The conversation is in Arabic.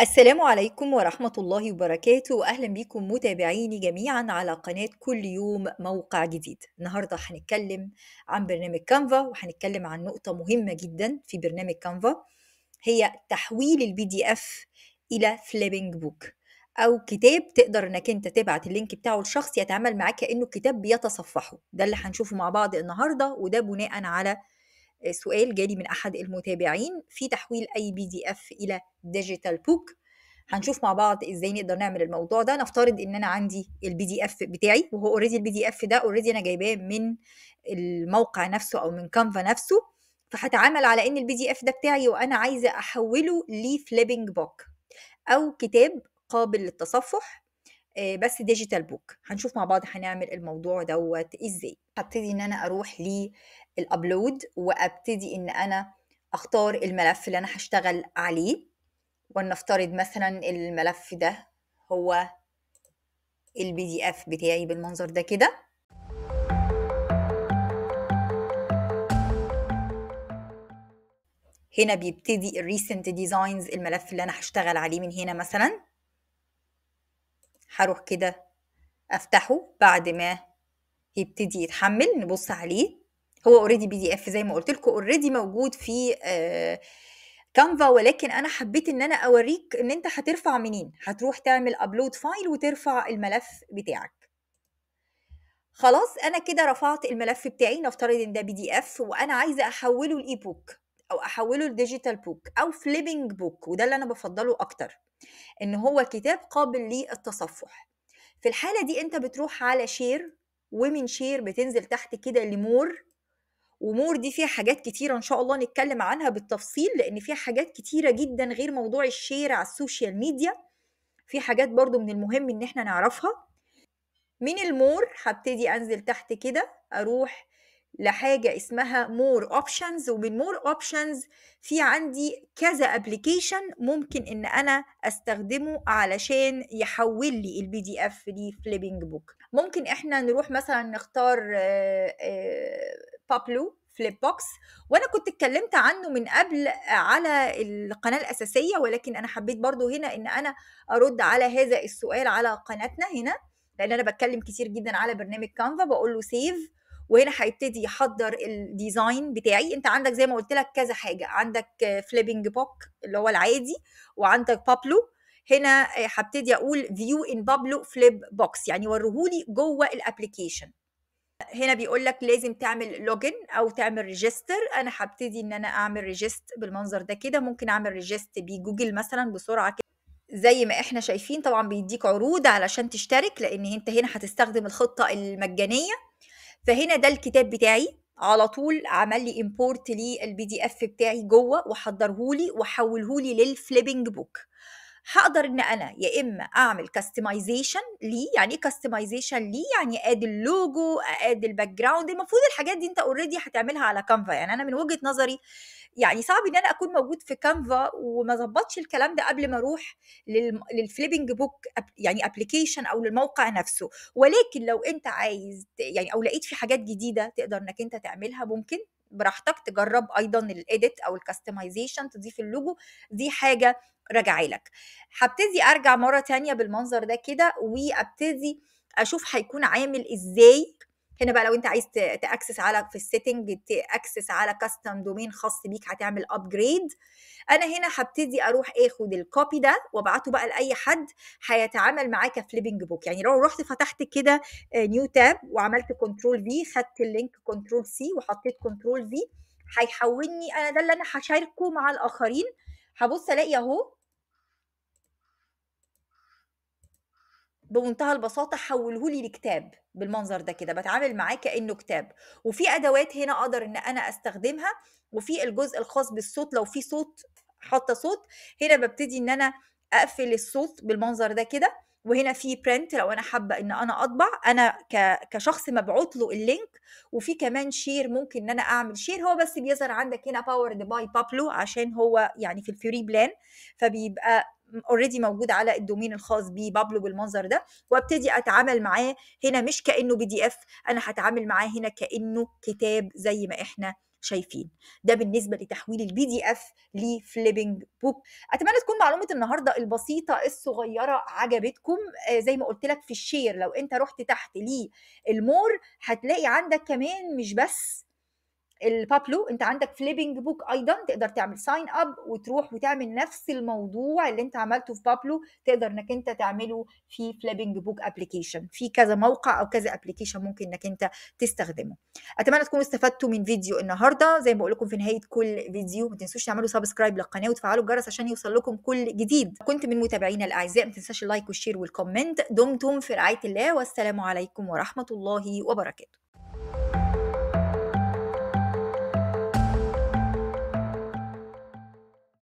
السلام عليكم ورحمة الله وبركاته وأهلا بكم متابعيني جميعا على قناة كل يوم موقع جديد النهاردة هنتكلم عن برنامج كانفا وهنتكلم عن نقطة مهمة جدا في برنامج كانفا هي تحويل البي دي اف إلى فليبنج بوك أو كتاب تقدر إنك أنت تبعت اللينك بتاعه لشخص يتعامل معاه كأنه كتاب بيتصفحه ده اللي هنشوفه مع بعض النهاردة وده بناء على سؤال جالي من احد المتابعين في تحويل اي بي دي اف الى ديجيتال بوك هنشوف مع بعض ازاي نقدر نعمل الموضوع ده نفترض ان انا عندي البي دي اف بتاعي وهو اوريدي البي دي اف ده اوريدي انا جايباه من الموقع نفسه او من كانفا نفسه فهتعامل على ان البي دي اف ده بتاعي وانا عايزه احوله لفليبنج بوك او كتاب قابل للتصفح آه، بس ديجيتال بوك هنشوف مع بعض هنعمل الموضوع دوت ازاي هبتدي ان انا اروح للابلود وابتدي ان انا اختار الملف اللي انا هشتغل عليه ولنفترض مثلا الملف ده هو البي دي اف بتاعي بالمنظر ده كده هنا بيبتدي الريسنت ديزاينز الملف اللي انا هشتغل عليه من هنا مثلا هروح كده افتحه بعد ما يبتدي يتحمل نبص عليه هو اوريدي بي دي اف زي ما قلت لكم اوريدي موجود في آه كانفا ولكن انا حبيت ان انا اوريك ان انت هترفع منين هتروح تعمل ابلود فايل وترفع الملف بتاعك خلاص انا كده رفعت الملف بتاعي نفترض ان ده بي دي اف وانا عايزه احوله لايبوك او احوله لديجيتال بوك او فليبنج بوك وده اللي انا بفضله اكتر ان هو كتاب قابل للتصفح في الحاله دي انت بتروح على شير ومن شير بتنزل تحت كده لمور ومور دي فيها حاجات كتيرة إن شاء الله نتكلم عنها بالتفصيل لأن فيها حاجات كتيرة جدا غير موضوع الشير على السوشيال ميديا في حاجات برضو من المهم إن احنا نعرفها من المور هبتدي أنزل تحت كده أروح لحاجه اسمها مور اوبشنز ومن مور اوبشنز في عندي كذا ابلكيشن ممكن ان انا استخدمه علشان يحول لي البي دي اف لفليبنج بوك ممكن احنا نروح مثلا نختار بابلو فليب بوكس وانا كنت اتكلمت عنه من قبل على القناه الاساسيه ولكن انا حبيت برضو هنا ان انا ارد على هذا السؤال على قناتنا هنا لان انا بتكلم كتير جدا على برنامج كانفا بقول له سيف وهنا هيبتدي يحضر الديزاين بتاعي انت عندك زي ما قلت لك كذا حاجه عندك فليبنج بوك اللي هو العادي وعندك بابلو هنا هبتدي اقول فيو ان بابلو فليب بوكس يعني وريهولي جوه الابلكيشن هنا بيقول لك لازم تعمل لوجن او تعمل ريجستر انا هبتدي ان انا اعمل ريجست بالمنظر ده كده ممكن اعمل ريجست بجوجل مثلا بسرعه كده زي ما احنا شايفين طبعا بيديك عروض علشان تشترك لان انت هنا هتستخدم الخطه المجانيه فهنا ده الكتاب بتاعي على طول عمل لي امبورت للبي دي اف بتاعي جوه وحضرهولي وحولهولي للفليبنج بوك هقدر ان انا يا اما اعمل كاستمايزيشن ليه يعني ايه كاستمايزيشن ليه يعني ادي اللوجو ادي الباك جراوند المفروض الحاجات دي انت اوريدي هتعملها على كانفا يعني انا من وجهه نظري يعني صعب ان انا اكون موجود في كانفا وما ظبطش الكلام ده قبل ما اروح للفليبنج بوك يعني ابلكيشن او للموقع نفسه ولكن لو انت عايز يعني او لقيت في حاجات جديده تقدر انك انت تعملها ممكن براحتك تجرب ايضا الايديت او الكاستمايزيشن تضيف اللوجو دي حاجه راجعي لك هبتدي ارجع مره تانية بالمنظر ده كده وابتدي اشوف هيكون عامل ازاي هنا بقى لو انت عايز تاكسس على في السيتنج تاكسس على كاستم دومين خاص بيك هتعمل ابجريد انا هنا هبتدي اروح اخد الكوبي ده وابعته بقى لاي حد هيتعامل معاه كفليبنج بوك يعني لو رحت فتحت كده نيو آه، تاب وعملت كنترول في خدت اللينك كنترول سي وحطيت كنترول في هيحولني انا ده اللي انا هشاركه مع الاخرين هبص الاقي اهو بمنتهى البساطه حوله لي لكتاب بالمنظر ده كده بتعامل معاه كانه كتاب وفي ادوات هنا اقدر ان انا استخدمها وفي الجزء الخاص بالصوت لو في صوت حاطه صوت هنا ببتدي ان انا اقفل الصوت بالمنظر ده كده وهنا في برنت لو انا حابه ان انا اطبع انا كشخص مبعوت له اللينك وفي كمان شير ممكن ان انا اعمل شير هو بس بيظهر عندك هنا باورد باي بابلو عشان هو يعني في الفري بلان فبيبقى اوريدي موجود على الدومين الخاص ببابلو بالمنظر ده وابتدي اتعامل معاه هنا مش كانه بي دي اف انا هتعامل معاه هنا كانه كتاب زي ما احنا شايفين ده بالنسبة لتحويل البي دي اف لفليبنج بوك اتمنى تكون معلومة النهاردة البسيطة الصغيرة عجبتكم آه، زي ما قلت لك في الشير لو انت رحت تحت للمور هتلاقي عندك كمان مش بس البابلو انت عندك فليبنج بوك ايضا تقدر تعمل ساين اب وتروح وتعمل نفس الموضوع اللي انت عملته في بابلو تقدر انك انت تعمله في فليبنج بوك ابلكيشن في كذا موقع او كذا ابلكيشن ممكن انك انت تستخدمه اتمنى تكونوا استفدتوا من فيديو النهارده زي ما بقول لكم في نهايه كل فيديو ما تنسوش تعملوا سبسكرايب للقناه وتفعلوا الجرس عشان يوصل لكم كل جديد كنت من متابعينا الاعزاء ما تنساش اللايك والشير والكومنت دمتم في رعايه الله والسلام عليكم ورحمه الله وبركاته